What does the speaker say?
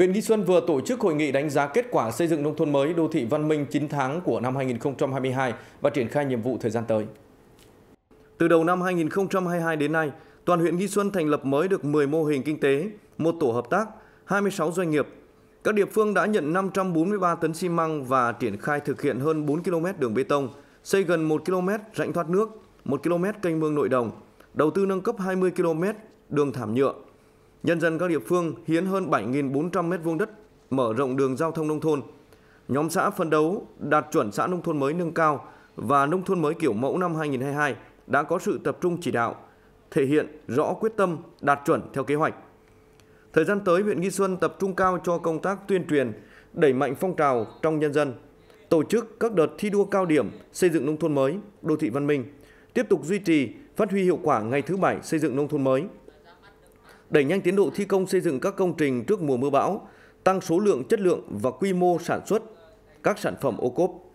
Huyện Nghi Xuân vừa tổ chức hội nghị đánh giá kết quả xây dựng nông thôn mới đô thị văn minh 9 tháng của năm 2022 và triển khai nhiệm vụ thời gian tới. Từ đầu năm 2022 đến nay, toàn huyện Nghi Xuân thành lập mới được 10 mô hình kinh tế, một tổ hợp tác, 26 doanh nghiệp. Các địa phương đã nhận 543 tấn xi măng và triển khai thực hiện hơn 4 km đường bê tông, xây gần 1 km rãnh thoát nước, 1 km kênh mương nội đồng, đầu tư nâng cấp 20 km đường thảm nhựa, Nhân dân các địa phương hiến hơn 7.400 m2 đất mở rộng đường giao thông nông thôn. Nhóm xã phân đấu đạt chuẩn xã nông thôn mới nâng cao và nông thôn mới kiểu mẫu năm 2022 đã có sự tập trung chỉ đạo, thể hiện rõ quyết tâm đạt chuẩn theo kế hoạch. Thời gian tới, huyện Nghi Xuân tập trung cao cho công tác tuyên truyền, đẩy mạnh phong trào trong nhân dân, tổ chức các đợt thi đua cao điểm xây dựng nông thôn mới, đô thị văn minh, tiếp tục duy trì, phát huy hiệu quả ngày thứ bảy xây dựng nông thôn mới đẩy nhanh tiến độ thi công xây dựng các công trình trước mùa mưa bão, tăng số lượng, chất lượng và quy mô sản xuất các sản phẩm ô cốp.